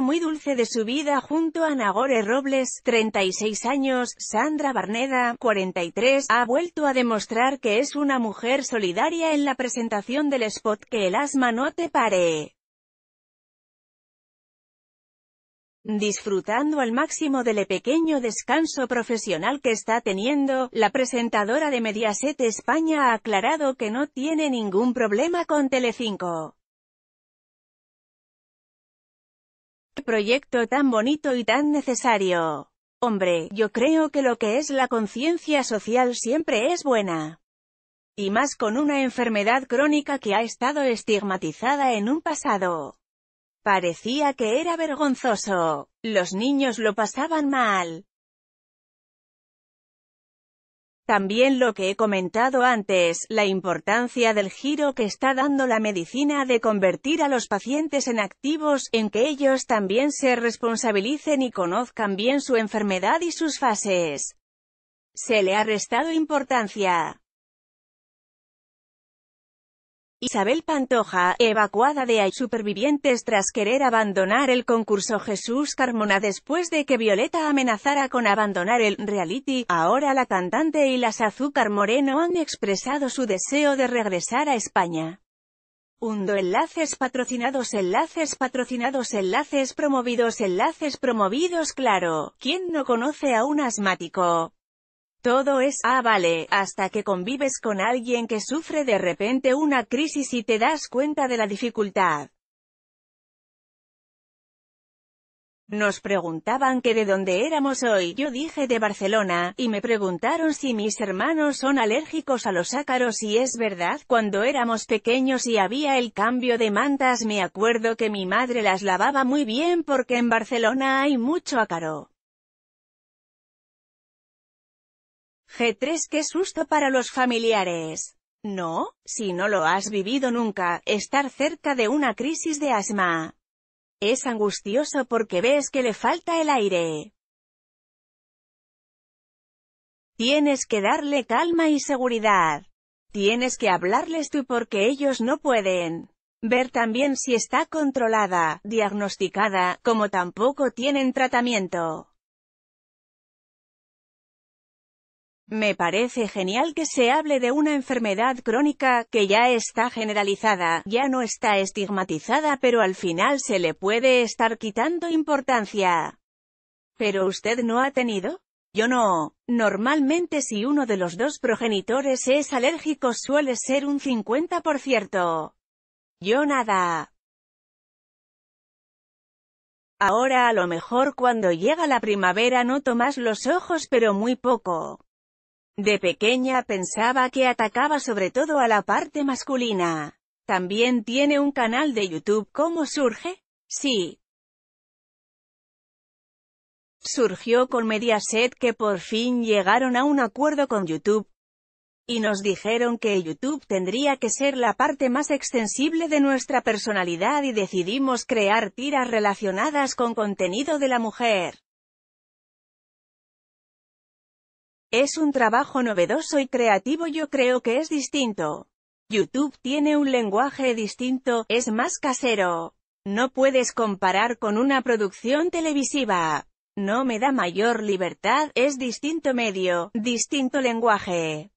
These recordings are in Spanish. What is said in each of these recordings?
muy dulce de su vida junto a Nagore Robles, 36 años, Sandra Barneda, 43, ha vuelto a demostrar que es una mujer solidaria en la presentación del spot Que el asma no te pare. Disfrutando al máximo del pequeño descanso profesional que está teniendo, la presentadora de Mediaset España ha aclarado que no tiene ningún problema con Telecinco. proyecto tan bonito y tan necesario! Hombre, yo creo que lo que es la conciencia social siempre es buena. Y más con una enfermedad crónica que ha estado estigmatizada en un pasado. Parecía que era vergonzoso. Los niños lo pasaban mal. También lo que he comentado antes, la importancia del giro que está dando la medicina de convertir a los pacientes en activos, en que ellos también se responsabilicen y conozcan bien su enfermedad y sus fases. Se le ha restado importancia. Isabel Pantoja, evacuada de ahí. Supervivientes tras querer abandonar el concurso Jesús Carmona después de que Violeta amenazara con abandonar el reality, ahora la cantante y las Azúcar Moreno han expresado su deseo de regresar a España. Hundo enlaces patrocinados enlaces patrocinados enlaces promovidos enlaces promovidos claro, ¿quién no conoce a un asmático? Todo es, ah vale, hasta que convives con alguien que sufre de repente una crisis y te das cuenta de la dificultad. Nos preguntaban que de dónde éramos hoy, yo dije de Barcelona, y me preguntaron si mis hermanos son alérgicos a los ácaros y es verdad, cuando éramos pequeños y había el cambio de mantas me acuerdo que mi madre las lavaba muy bien porque en Barcelona hay mucho ácaro. G3 Qué susto para los familiares. No, si no lo has vivido nunca, estar cerca de una crisis de asma. Es angustioso porque ves que le falta el aire. Tienes que darle calma y seguridad. Tienes que hablarles tú porque ellos no pueden. Ver también si está controlada, diagnosticada, como tampoco tienen tratamiento. Me parece genial que se hable de una enfermedad crónica, que ya está generalizada, ya no está estigmatizada pero al final se le puede estar quitando importancia. ¿Pero usted no ha tenido? Yo no. Normalmente si uno de los dos progenitores es alérgico suele ser un 50%. Yo nada. Ahora a lo mejor cuando llega la primavera no tomas los ojos pero muy poco. De pequeña pensaba que atacaba sobre todo a la parte masculina. También tiene un canal de YouTube ¿Cómo surge? Sí. Surgió con Mediaset que por fin llegaron a un acuerdo con YouTube. Y nos dijeron que YouTube tendría que ser la parte más extensible de nuestra personalidad y decidimos crear tiras relacionadas con contenido de la mujer. Es un trabajo novedoso y creativo yo creo que es distinto. YouTube tiene un lenguaje distinto, es más casero. No puedes comparar con una producción televisiva. No me da mayor libertad, es distinto medio, distinto lenguaje.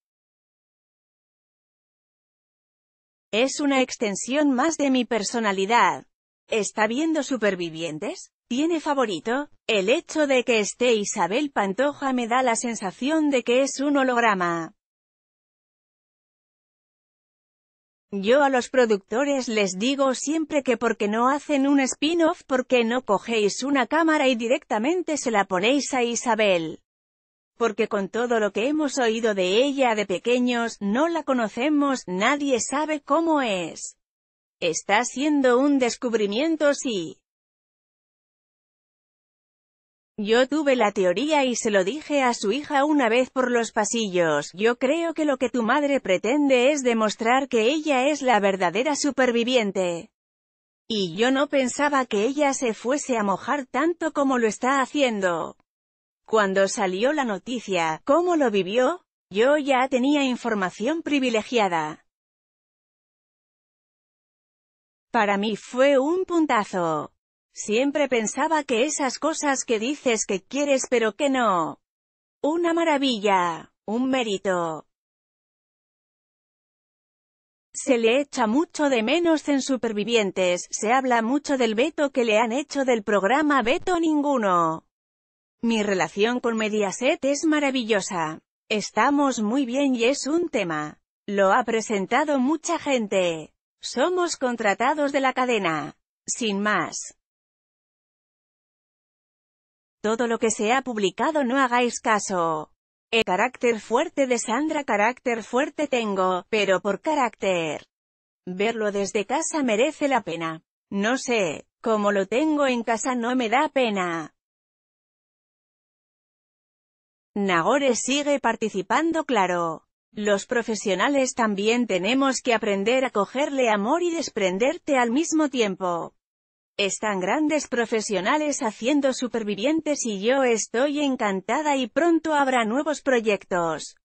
Es una extensión más de mi personalidad. ¿Está viendo supervivientes? ¿Tiene favorito? El hecho de que esté Isabel Pantoja me da la sensación de que es un holograma. Yo a los productores les digo siempre que porque no hacen un spin-off porque no cogéis una cámara y directamente se la ponéis a Isabel. Porque con todo lo que hemos oído de ella de pequeños, no la conocemos, nadie sabe cómo es. Está siendo un descubrimiento sí. Yo tuve la teoría y se lo dije a su hija una vez por los pasillos, yo creo que lo que tu madre pretende es demostrar que ella es la verdadera superviviente. Y yo no pensaba que ella se fuese a mojar tanto como lo está haciendo. Cuando salió la noticia, ¿cómo lo vivió? Yo ya tenía información privilegiada. Para mí fue un puntazo. Siempre pensaba que esas cosas que dices que quieres pero que no. Una maravilla. Un mérito. Se le echa mucho de menos en Supervivientes, se habla mucho del veto que le han hecho del programa Veto Ninguno. Mi relación con Mediaset es maravillosa. Estamos muy bien y es un tema. Lo ha presentado mucha gente. Somos contratados de la cadena. Sin más. Todo lo que se ha publicado no hagáis caso. El carácter fuerte de Sandra Carácter fuerte tengo, pero por carácter. Verlo desde casa merece la pena. No sé, como lo tengo en casa no me da pena. Nagore sigue participando claro. Los profesionales también tenemos que aprender a cogerle amor y desprenderte al mismo tiempo. Están grandes profesionales haciendo supervivientes y yo estoy encantada y pronto habrá nuevos proyectos.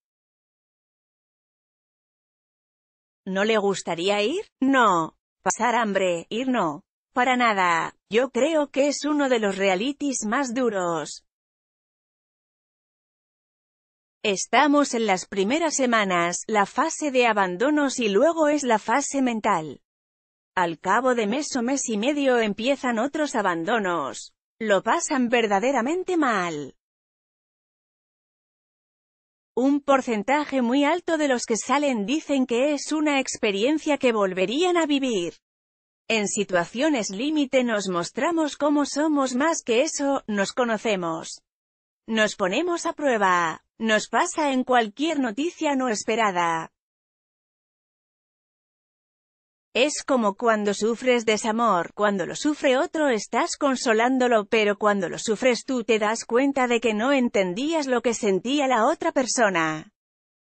¿No le gustaría ir? No. Pasar hambre, ir no. Para nada. Yo creo que es uno de los realities más duros. Estamos en las primeras semanas, la fase de abandonos y luego es la fase mental. Al cabo de mes o mes y medio empiezan otros abandonos. Lo pasan verdaderamente mal. Un porcentaje muy alto de los que salen dicen que es una experiencia que volverían a vivir. En situaciones límite nos mostramos cómo somos más que eso, nos conocemos. Nos ponemos a prueba. Nos pasa en cualquier noticia no esperada. Es como cuando sufres desamor, cuando lo sufre otro estás consolándolo pero cuando lo sufres tú te das cuenta de que no entendías lo que sentía la otra persona.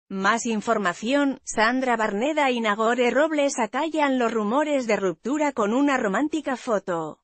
Más información, Sandra Barneda y Nagore Robles acallan los rumores de ruptura con una romántica foto.